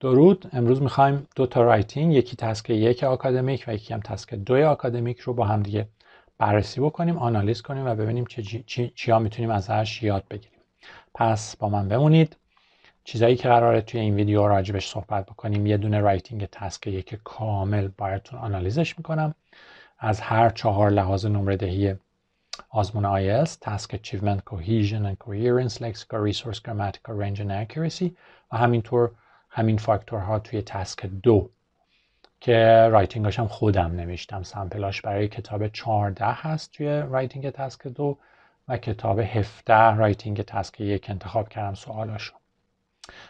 درود امروز میخوایم دو تا رایتینگ یکی تسک یک آکادمیک و یکی هم تسک دوی آکادمیک رو با هم دیگه بررسی بکنیم آنالیز کنیم و ببینیم چه چی, چی, چیا میتونیم ازش یاد بگیریم پس با من بمونید چیزایی که قراره توی این ویدیو راجبش صحبت بکنیم یه دونه رایتینگ تسک یک کامل براتون آنالیزش میکنم از هر چهار لحاظ نمره دهی آزمون IELTS تسک اچیومنت کوهیژن and coherence lexical resource grammatical range and accuracy و همینطور همین فاکتورها توی تسک دو که رایتینگاش هم خودم نوشتم سمپلاش برای کتاب 14 هست توی رایتینگ تسک دو و کتاب 17 رایتینگ تسک یک انتخاب کردم سوالاشو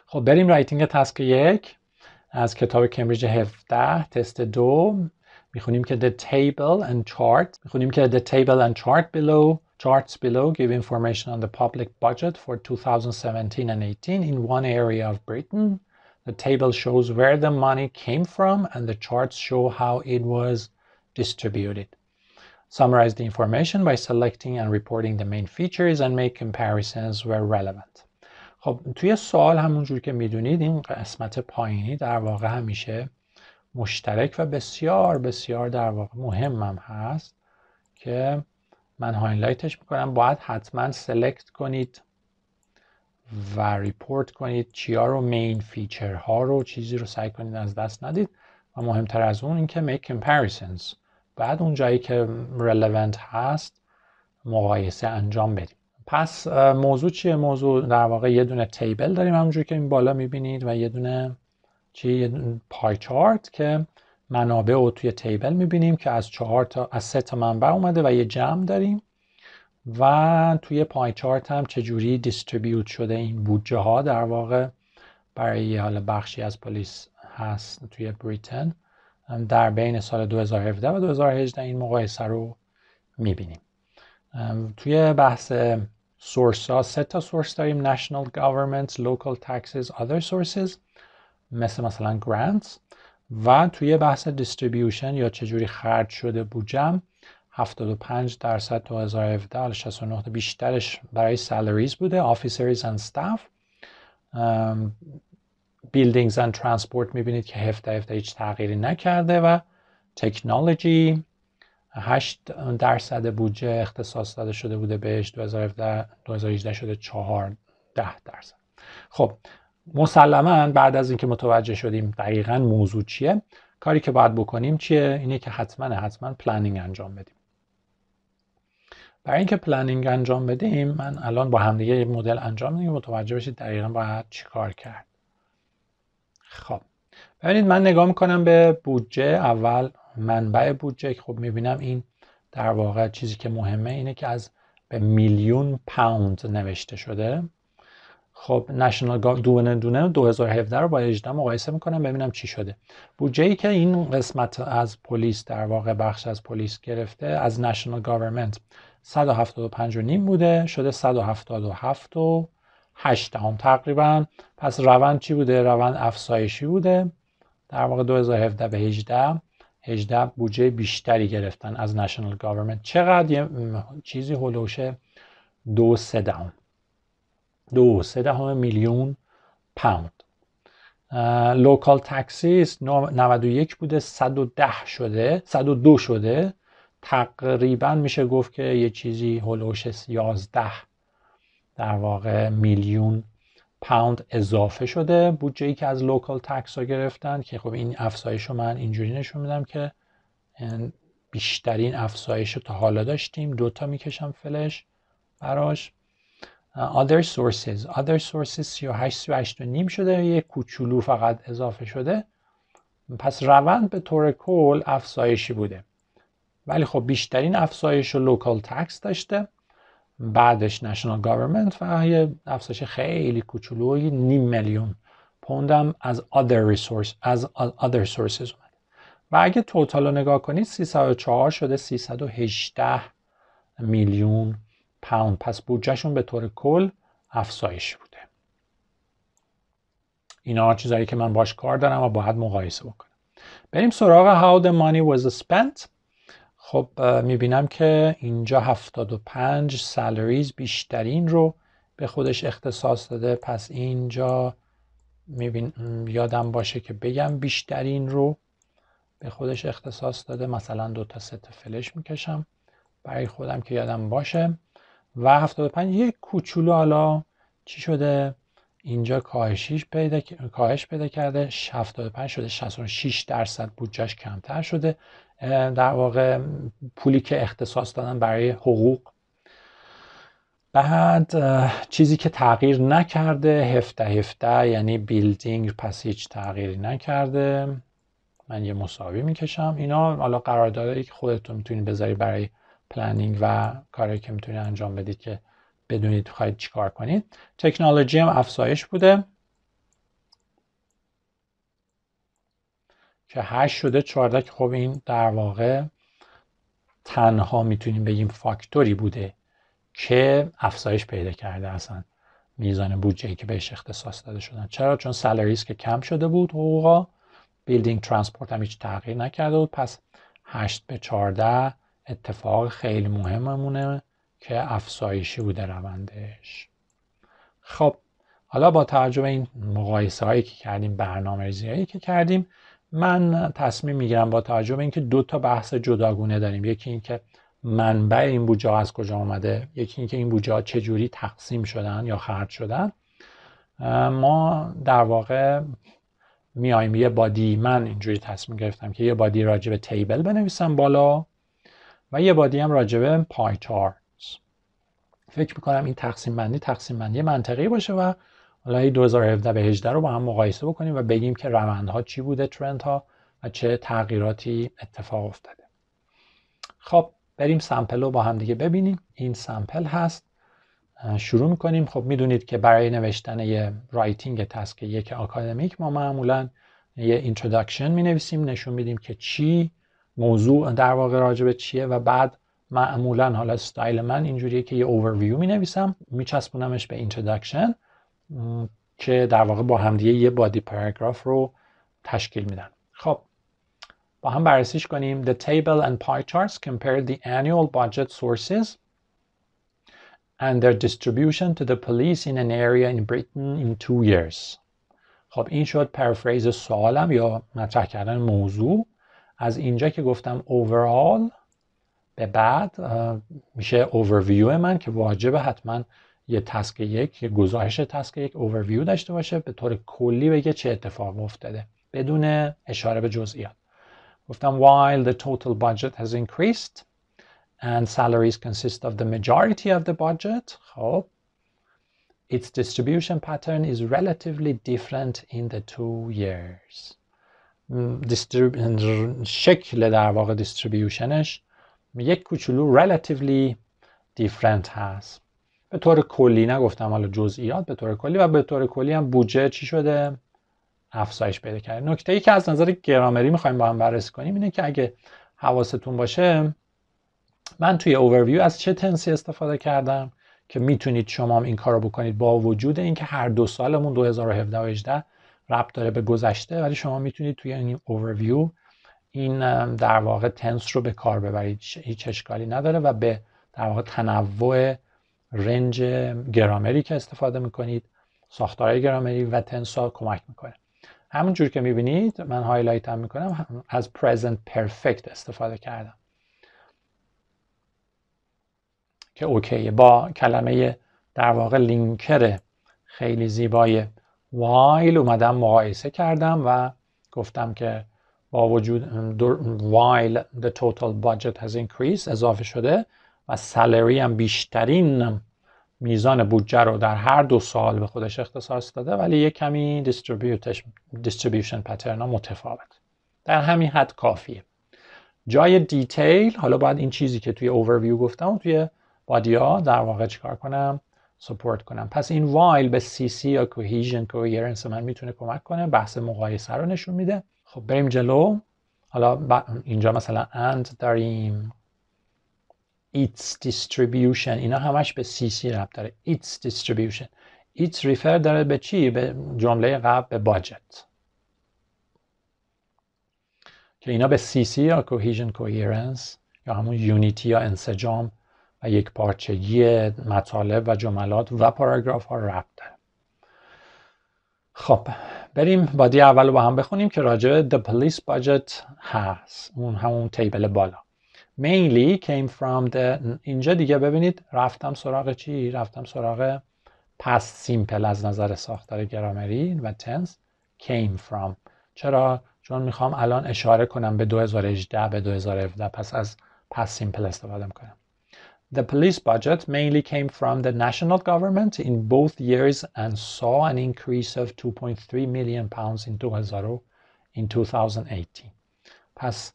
خب بریم رایتینگ تسک یک از کتاب کمبریج 17 تست دو میخونیم که the table and chart میخونیم که the table and chart below charts below give information on the public budget for 2017 and 18 in one area of Britain The table shows where the money came from and the charts show how it was distributed. Summarize the information by selecting and reporting the main features and make comparisons where relevant. خب توی سوال همونجور که میدونید این قسمت پایینی در واقع همیشه مشترک و بسیار بسیار در واقع مهمم هست که من هاینلایتش میکنم باید حتما سلکت کنید و ریپورت کنید چیا رو مین فیچر ها رو چیزی رو سعی کنید از دست ندید و مهمتر از اون اینکه میک comparisons بعد اون جایی که relevant هست مقایسه انجام بدیم پس موضوع چیه موضوع در واقع یه دونه تیبل داریم همونجور که این بالا میبینید و یه دونه چی یه دونه پای چارت که منابع رو توی تیبل میبینیم که از چهار تا از سه تا منبع اومده و یه جمع داریم و توی پای چارت هم چجوری دیستریبیوت شده این بودجه ها در واقع برای حال بخشی از پلیس هست توی بریتن در بین سال 2017 و 2018 این مقایسه رو میبینیم توی بحث سورس ها سه تا سورس داریم national governments, local taxes, other sources مثل مثلا grants و توی بحث دیستریبیوشن یا چجوری خرج شده بودجم 75 درصد تو 2017 69 بیشترش برای سالریز بوده آفیسریز اند staff بیلدینگز اند ترانسپورت میبینید که هفته هفته هیچ تغییری نکرده و تکنولوژی 8 درصد بودجه اختصاص داده شده بوده بهش 2017 2018 شده 4 10 درصد خب مسلما بعد از اینکه متوجه شدیم دقیقا موضوع چیه کاری که باید بکنیم چیه اینه که حتما حتما پلنینگ انجام بدیم برای اینکه پلنینگ انجام بدیم من الان با همدیگه یه مدل انجام میدیم متوجه بشید دقیقا باید چیکار کرد خب ببینید من نگاه میکنم به بودجه اول منبع بودجه خب میبینم این در واقع چیزی که مهمه اینه که از به میلیون پوند نوشته شده خب نشنال دونه دونه 2017 رو با 18 مقایسه میکنم ببینم چی شده بودجه ای که این قسمت از پلیس در واقع بخش از پلیس گرفته از نشنال گورنمنت 175 نیم بوده شده 177 و 8 هم تقریبا پس روند چی بوده روند افزایشی بوده در واقع 2017 به 18 18 بودجه بیشتری گرفتن از نشنال گاورمنت چقدر یه چیزی هلوش دو سه دهم دو سه دهم میلیون پوند لوکال تکسیس 91 بوده 110 شده 102 شده تقریبا میشه گفت که یه چیزی هلوش 11 در واقع میلیون پوند اضافه شده بودجه ای که از لوکال تکس ها گرفتن که خب این افزایش رو من اینجوری نشون میدم که بیشترین افزایش رو تا حالا داشتیم دوتا میکشم فلش براش uh, other sources other sources 38 نیم شده یه کوچولو فقط اضافه شده پس روند به طور کل افزایشی بوده ولی خب بیشترین افزایش رو لوکال تکس داشته بعدش نشنال گاورمنت و یه افزایش خیلی کوچولوی نیم میلیون پوندم از other resources از other و اگه توتال رو نگاه کنید 304 شده 318 میلیون پوند پس بودجهشون به طور کل افزایش بوده اینا چیزایی که من باش کار دارم و باید مقایسه بکنم بریم سراغ how the money was spent خب میبینم که اینجا 75 سالریز بیشترین رو به خودش اختصاص داده پس اینجا میبین یادم باشه که بگم بیشترین رو به خودش اختصاص داده مثلا دو تا ست فلش میکشم برای خودم که یادم باشه و 75 یک کوچولو حالا چی شده اینجا کاهشیش پیدا کاهش پیدا کرده 75 شده 66 درصد بودجهش کمتر شده در واقع پولی که اختصاص دادن برای حقوق بعد چیزی که تغییر نکرده هفته هفته یعنی بیلدینگ پس هیچ تغییری نکرده من یه مساوی میکشم اینا حالا قراردادی که خودتون میتونید بذارید برای پلانینگ و کاری که میتونید انجام بدید که بدونید خواهید چیکار کنید تکنولوژی هم افزایش بوده که 8 شده 14 که خب این در واقع تنها میتونیم بگیم فاکتوری بوده که افزایش پیدا کرده اصلا میزان بودجه که بهش اختصاص داده شدن چرا چون سالریز که کم شده بود حقوقا بیلدینگ ترانسپورت هم هیچ تغییر نکرده بود پس 8 به 14 اتفاق خیلی مهممونه که افزایشی بوده روندش خب حالا با توجه به این مقایسه هایی که کردیم برنامه که کردیم من تصمیم میگیرم با توجه به اینکه دو تا بحث جداگونه داریم یکی اینکه منبع این بودجه از کجا آمده یکی اینکه این بودجه چه جوری تقسیم شدن یا خرج شدن ما در واقع میایم یه بادی من اینجوری تصمیم گرفتم که یه بادی راجب تیبل بنویسم بالا و یه بادی هم راجب پای چارت فکر میکنم این تقسیم بندی تقسیم بندی منطقی باشه و حالا این 2017 به 18 رو با هم مقایسه بکنیم و بگیم که روندها چی بوده ترندها و چه تغییراتی اتفاق افتاده خب بریم سمپل رو با هم دیگه ببینیم این سمپل هست شروع میکنیم خب میدونید که برای نوشتن یه رایتینگ تسک یک آکادمیک ما معمولا یه اینتروداکشن می نویسیم نشون میدیم که چی موضوع در واقع راجب چیه و بعد معمولا حالا استایل من اینجوریه که یه اوورویو می نویسم چسبونمش به اینتروداکشن که در واقع با همدیگه یه بادی پاراگراف رو تشکیل میدن خب با هم بررسیش کنیم The table and pie charts compare the annual budget sources and their distribution to the police in an area in Britain in two years خب این شد پرفریز سوالم یا مطرح کردن موضوع از اینجا که گفتم overall به بعد میشه overview من که واجبه حتما یه تسک یک یه گزارش تسک یک اوورویو داشته باشه به طور کلی بگه چه اتفاق افتاده بدون اشاره به جزئیات گفتم while the total budget has increased and salaries consist of the majority of the budget خب its distribution pattern is relatively different in the two years شکل در واقع دیستریبیوشنش یک کوچولو relatively different هست به طور کلی نگفتم حالا جزئیات به طور کلی و به طور کلی هم بودجه چی شده افزایش پیدا کرده نکته ای که از نظر گرامری میخوایم با هم بررسی کنیم اینه که اگه حواستون باشه من توی اوورویو از چه تنسی استفاده کردم که میتونید شما هم این کار رو بکنید با وجود اینکه هر دو سالمون 2017 و 18 ربط داره به گذشته ولی شما میتونید توی این اوورویو این در واقع تنس رو به کار ببرید هیچ اشکالی نداره و به در واقع تنوع رنج گرامری که استفاده میکنید ساختارهای گرامری و تنسا کمک میکنه جور که میبینید من هایلایت هم میکنم از present perfect استفاده کردم که اوکی با کلمه در واقع لینکر خیلی زیبای وایل اومدم مقایسه کردم و گفتم که با وجود وایل the total budget has increased اضافه شده و سالری هم بیشترین میزان بودجه رو در هر دو سال به خودش اختصاص داده ولی یه کمی دیستریبیوشن پترن متفاوت در همین حد کافیه جای دیتیل حالا باید این چیزی که توی اوورویو گفتم توی بادیا در واقع چیکار کنم سپورت کنم پس این وایل به سی سی یا کوهیژن کوهیرنس من میتونه کمک کنه بحث مقایسه رو نشون میده خب بریم جلو حالا اینجا مثلا اند داریم its distribution اینا همش به سی سی رب داره its distribution its ریفر داره به چی؟ به جمله قبل به باجت که اینا به سی سی یا cohesion coherence یا همون یونیتی یا انسجام و یک پارچگی مطالب و جملات و پاراگراف ها رب داره خب بریم بادی اول رو با هم بخونیم که راجع به the police budget هست اون همون تیبل بالا mainly came from the اینجا دیگه ببینید رفتم سراغ چی؟ رفتم سراغ past simple از نظر ساختار گرامری و tense came from چرا؟ چون میخوام الان اشاره کنم به 2018 به 2017 پس از past simple استفاده میکنم The police budget mainly came from the national government in both years and saw an increase of 2.3 million pounds in 2000 in 2018. پس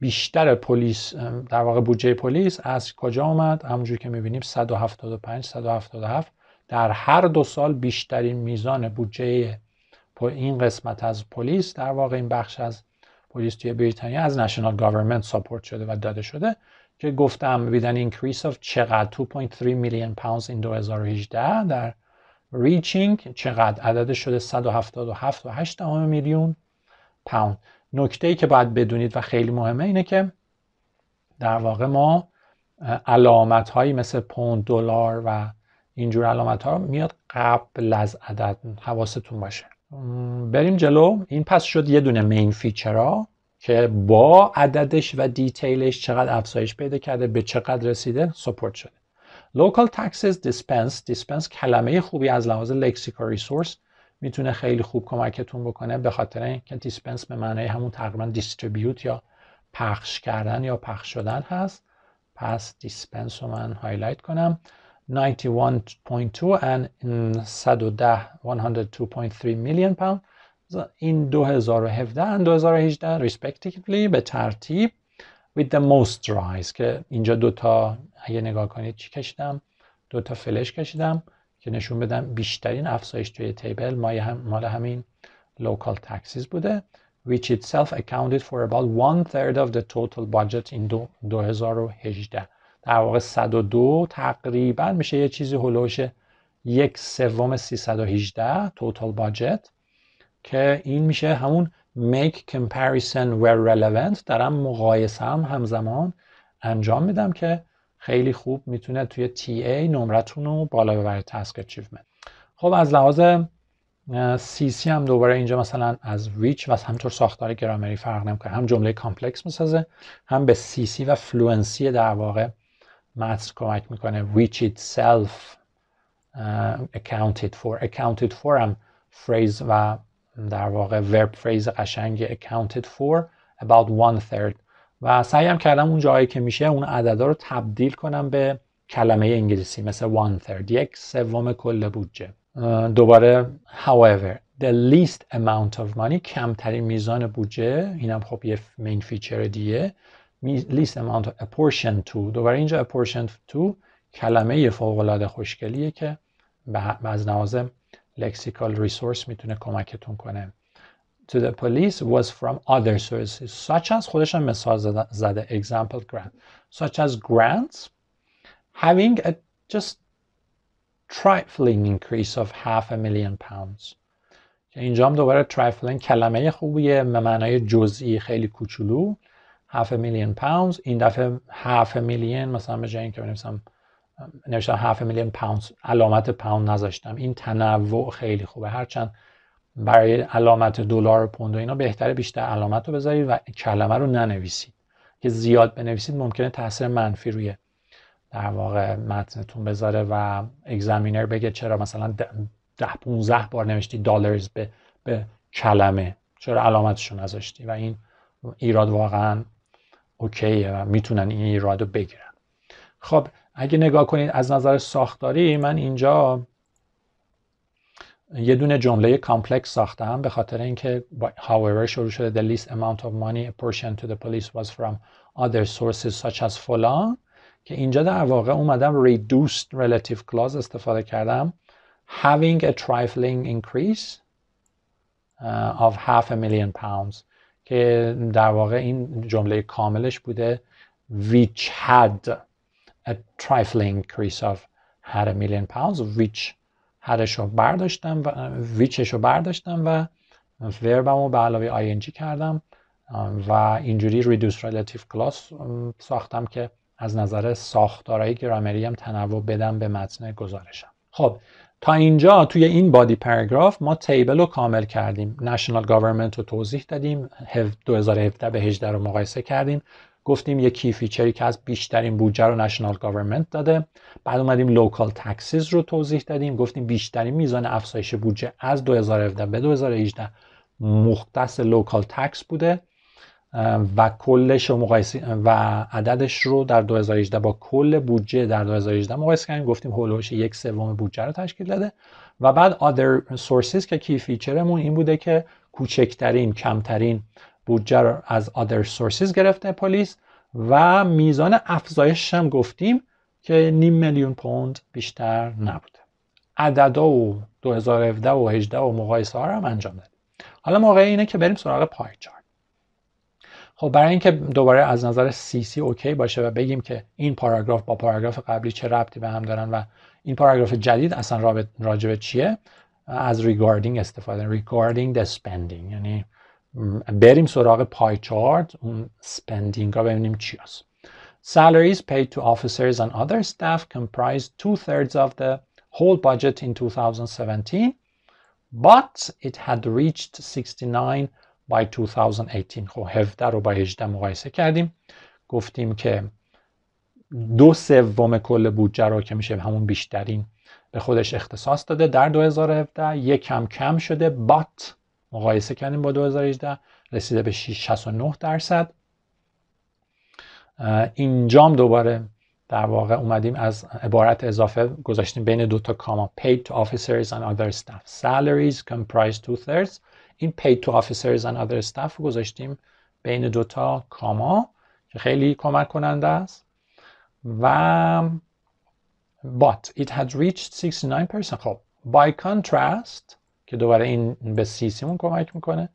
بیشتر پلیس در واقع بودجه پلیس از کجا آمد همونجور که میبینیم 175 177 در هر دو سال بیشترین میزان بودجه این قسمت از پلیس در واقع این بخش از پلیس توی بریتانیا از نشنال گورنمنت ساپورت شده و داده شده که گفتم with an increase of چقدر 2.3 میلیون پاونز این 2018 در ریچینگ چقدر عدد شده 177.8 میلیون پوند نکته ای که باید بدونید و خیلی مهمه اینه که در واقع ما علامت هایی مثل پوند دلار و اینجور علامت ها میاد قبل از عدد حواستون باشه بریم جلو این پس شد یه دونه مین ها که با عددش و دیتیلش چقدر افزایش پیدا کرده به چقدر رسیده سپورت شده local taxes dispense dispense کلمه خوبی از لحاظ لکسیکال ریسورس میتونه خیلی خوب کمکتون بکنه به خاطر اینکه دیسپنس به معنای همون تقریبا دیستریبیوت یا پخش کردن یا پخش شدن هست پس دیسپنس رو من هایلایت کنم 91.2 and 110 102.3 میلیون پوند این 2017 و 2018 respectively به ترتیب with the most rise که اینجا دوتا اگه نگاه کنید چی کشیدم دوتا فلش کشیدم که نشون بدم بیشترین افزایش توی تیبل مال, مال همین لوکال تکسیز بوده which itself accounted for about one third of the total budget in 2018 در واقع 102 تقریبا میشه یه چیزی هلوش یک سوم 318 total budget که این میشه همون make comparison where relevant دارم مقایسه هم همزمان انجام میدم که خیلی خوب میتونه توی تی ای نمرتون رو بالا ببره تسک اچیومنت خب از لحاظ سی سی هم دوباره اینجا مثلا از ریچ و همینطور همطور ساختار گرامری فرق نمیکنه هم جمله کامپلکس میسازه هم به سی سی و فلوئنسی در واقع متن کمک میکنه ریچ itself accounted for accounted for هم فریز و در واقع ورب فریز قشنگ accounted for about one third و سعیم کردم اون جایی که میشه اون عددا رو تبدیل کنم به کلمه انگلیسی مثل one third یک سوم کل بودجه دوباره however the least amount of money کمترین میزان بودجه اینم خب یه مین فیچر دیگه least amount of portion to دوباره اینجا portion to کلمه فوق العاده خوشگلیه که از لکسیکال ریسورس میتونه کمکتون کنه to the police was from other sources such as خودشان مثال زده example grant such as grants having a just trifling increase of half a million pounds اینجا هم دوباره trifling کلمه خوبیه به معنای جزئی خیلی کوچولو half a million pounds این دفعه half a million مثلا به جای اینکه بنویسم نوشتم half a million pounds علامت پوند نذاشتم این تنوع خیلی خوبه هرچند برای علامت دلار و پوند و اینا بهتره بیشتر علامت رو بذارید و کلمه رو ننویسید که زیاد بنویسید ممکنه تاثیر منفی روی در واقع متنتون بذاره و اگزامینر بگه چرا مثلا ده 15 بار نوشتی دلارز به, به کلمه چرا علامتشون نذاشتی و این ایراد واقعا اوکیه و میتونن این ایراد رو بگیرن خب اگه نگاه کنید از نظر ساختاری من اینجا یه دونه جمله کامپلکس ساختم به خاطر اینکه however شروع شده the least amount of money apportioned to the police was from other sources such as فلان که اینجا در واقع اومدم reduced relative clause استفاده کردم having a trifling increase of half a million pounds که در واقع این جمله کاملش بوده which had a trifling increase of had a million pounds which هرش رو برداشتم و ویچش رو برداشتم و وربم رو به علاوه ING کردم و اینجوری ریدوس ریلیتیف کلاس ساختم که از نظر ساختارهای گرامری هم تنوع بدم به متن گزارشم خب تا اینجا توی این بادی پاراگراف ما تیبل رو کامل کردیم نشنال گاورمنت رو توضیح دادیم 2017 به 18 رو مقایسه کردیم گفتیم یکی فیچری که از بیشترین بودجه رو نشنال گاورمنت داده بعد اومدیم لوکال تکسیز رو توضیح دادیم گفتیم بیشترین میزان افزایش بودجه از 2017 به 2018 مختص لوکال تکس بوده و کلش رو و عددش رو در 2018 با کل بودجه در 2018 مقایسه کردیم گفتیم هولوش یک سوم بودجه رو تشکیل داده و بعد other sources که کی فیچرمون این بوده که کوچکترین کمترین بودجه رو از other sources گرفته پلیس و میزان افزایش هم گفتیم که نیم میلیون پوند بیشتر نبوده عددا و 2017 و 18 و مقایسه ها رو هم انجام دادیم حالا موقع اینه که بریم سراغ پای چارت خب برای اینکه دوباره از نظر سی سی اوکی باشه و بگیم که این پاراگراف با پاراگراف قبلی چه ربطی به هم دارن و این پاراگراف جدید اصلا رابط راجبه چیه از ریگاردینگ استفاده ریگاردینگ د یعنی بریم سراغ پای چارت اون spending ها ببینیم چی هست Salaries paid to officers and other staff comprised two-thirds of the whole budget in 2017, but it had reached 69 by 2018. خب 17 رو با 18 مقایسه کردیم. گفتیم که دو سوم کل بودجه رو که میشه همون بیشترین به خودش اختصاص داده در 2017 یک کم شده but مقایسه کردیم با 2018 رسیده به 69 درصد اینجام دوباره در واقع اومدیم از عبارت اضافه گذاشتیم بین دو تا کاما paid to officers and other staff salaries comprise two thirds این paid to officers and other staff گذاشتیم بین دو تا کاما که خیلی کمک کننده است و but it had reached 69% خب by contrast که دوباره این به سیسیمون کمک میکنه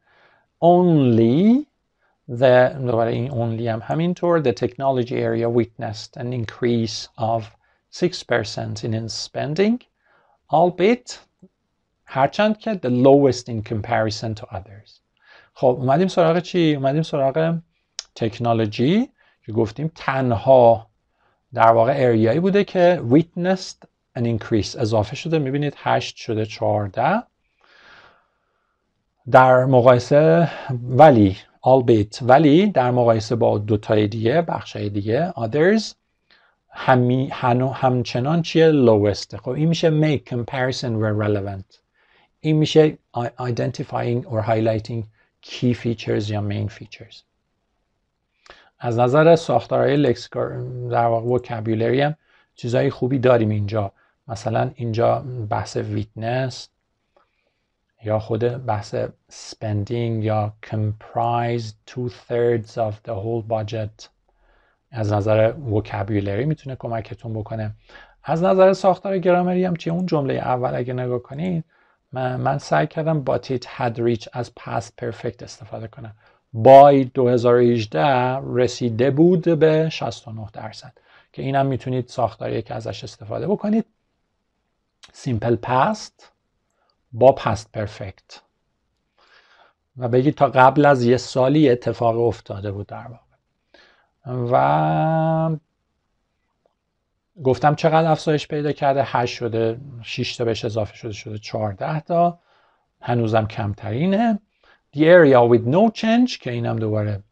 only the دوباره این only هم همینطور the technology area witnessed an increase of 6% in spending albeit هرچند که the lowest in comparison to others خب اومدیم سراغ چی؟ اومدیم سراغ تکنولوژی که گفتیم تنها در واقع اریایی بوده که witnessed an increase اضافه شده میبینید 8 شده 14 در مقایسه ولی albeit ولی در مقایسه با تای دیگه بخشای دیگه others همی هنو همچنان چیه lowest خب این میشه make comparison where relevant این میشه identifying or highlighting key features یا main features از نظر ساختارهای لکسیکار در واقع وکابیولری هم چیزهای خوبی داریم اینجا مثلا اینجا بحث ویتنس یا خود بحث spending یا comprise two thirds of the whole budget از نظر وکابیولری میتونه کمکتون بکنه از نظر ساختار گرامری هم اون جمله اول اگه نگاه کنید من, سعی کردم با it had reached از past perfect استفاده کنم by 2018 رسیده بود به 69 درصد که اینم میتونید ساختاری که ازش استفاده بکنید simple past با پست پرفکت و بگید تا قبل از یه سالی اتفاق افتاده بود در واقع و گفتم چقدر افزایش پیدا کرده هشت شده 6 تا بهش اضافه شده شده 14 تا هنوزم کمترینه The area with no change که اینم دوباره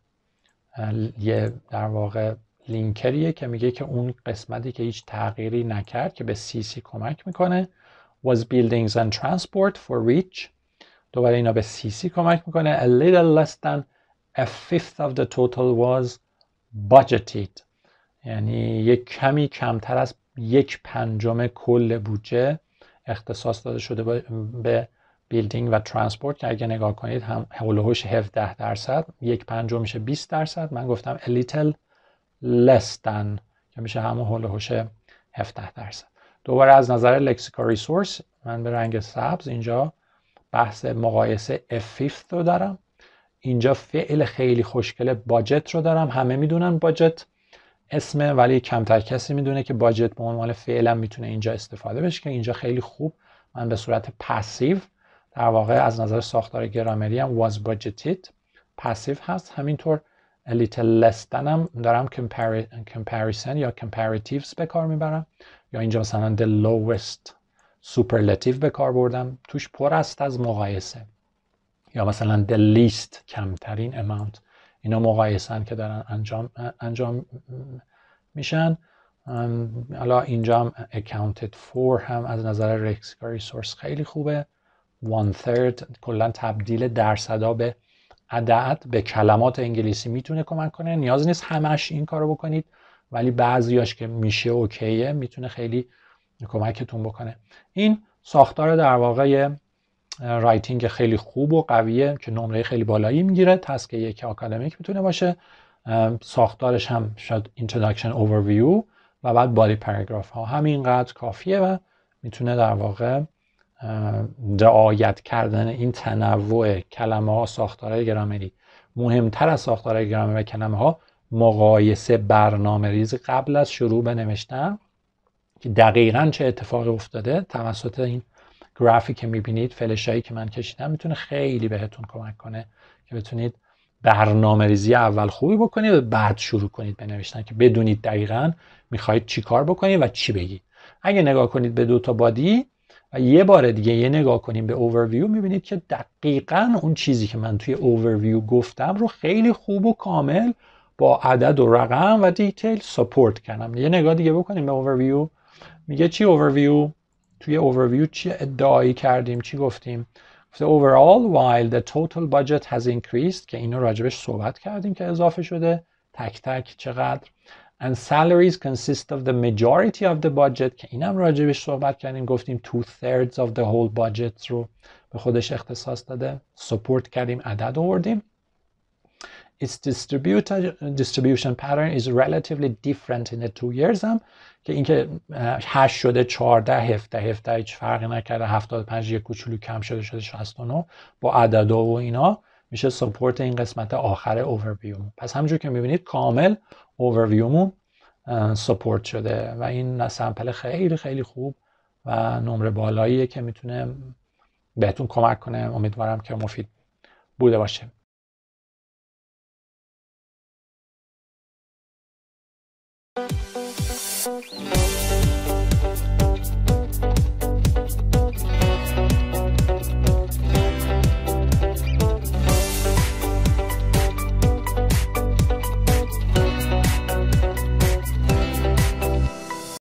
یه در واقع لینکریه که میگه که اون قسمتی که هیچ تغییری نکرد که به سی سی کمک میکنه was buildings and transport for reach دوباره اینا به سی سی کمک میکنه a little less than a fifth of the total was budgeted یعنی یک کمی کمتر از یک پنجم کل بودجه اختصاص داده شده به بیلدینگ و ترانسپورت که اگه نگاه کنید هم هولوهوش 17 درصد یک پنجم میشه 20 درصد من گفتم a little less than که میشه همون هولوهوش 17 درصد دوباره از نظر لکسیکا ریسورس من به رنگ سبز اینجا بحث مقایسه f رو دارم اینجا فعل خیلی خوشکله باجت رو دارم همه میدونن باجت اسمه ولی کمتر کسی میدونه که باجت به عنوان فعلا میتونه اینجا استفاده بشه که اینجا خیلی خوب من به صورت پسیو در واقع از نظر ساختار گرامری هم was budgeted پسیو هست همینطور a little less than هم دارم comparison یا comparatives به کار میبرم یا اینجا مثلا the lowest سوپرلتیو به کار بردم توش پر است از مقایسه یا مثلا the least کمترین amount اینا مقایسن که دارن انجام انجام میشن حالا اینجا هم accounted for هم از نظر ریسورس خیلی خوبه one third کلا تبدیل درصدا به عدد به کلمات انگلیسی میتونه کمک کنه نیاز نیست همش این کارو بکنید ولی بعضیاش که میشه اوکیه میتونه خیلی کمکتون بکنه این ساختار در واقع رایتینگ خیلی خوب و قویه که نمره خیلی بالایی میگیره تسک یک آکادمیک میتونه باشه ساختارش هم شاید introduction overview و بعد بادی پاراگراف ها همینقدر کافیه و میتونه در واقع رعایت کردن این تنوع کلمه ها ساختارهای گرامری مهمتر از ساختارهای گرامری و کلمه ها مقایسه برنامه قبل از شروع به که دقیقا چه اتفاقی افتاده توسط این گرافی که میبینید فلش که من کشیدم میتونه خیلی بهتون کمک کنه که بتونید برنامه ریزی اول خوبی بکنید و بعد شروع کنید به که بدونید دقیقا میخواید چی کار بکنید و چی بگید اگه نگاه کنید به دوتا بادی و یه بار دیگه یه نگاه کنیم به اوورویو میبینید که دقیقا اون چیزی که من توی اوورویو گفتم رو خیلی خوب و کامل با عدد و رقم و دیتیل سپورت کردم یه نگاه دیگه بکنیم به اوورویو میگه چی اوورویو توی اوورویو چی ادعایی کردیم چی گفتیم گفته overall while the total budget has increased که اینو راجبش صحبت کردیم که اضافه شده تک تک چقدر and salaries consist of the majority of the budget که اینم راجبش صحبت کردیم گفتیم two thirds of the whole budget رو به خودش اختصاص داده سپورت کردیم عدد آوردیم its uh, distribution pattern is relatively different in the two years هم um, که اینکه 8 uh, شده 14 17 17 هیچ فرقی نکرده 75 یک کوچولو کم شده شده 69 با عددا و اینا میشه سپورت این قسمت آخر اوورویومون پس همونجور که میبینید کامل اوورویومون سپورت uh, شده و این سمپل خیلی خیلی خوب و نمره بالاییه که میتونه بهتون کمک کنه امیدوارم که مفید بوده باشه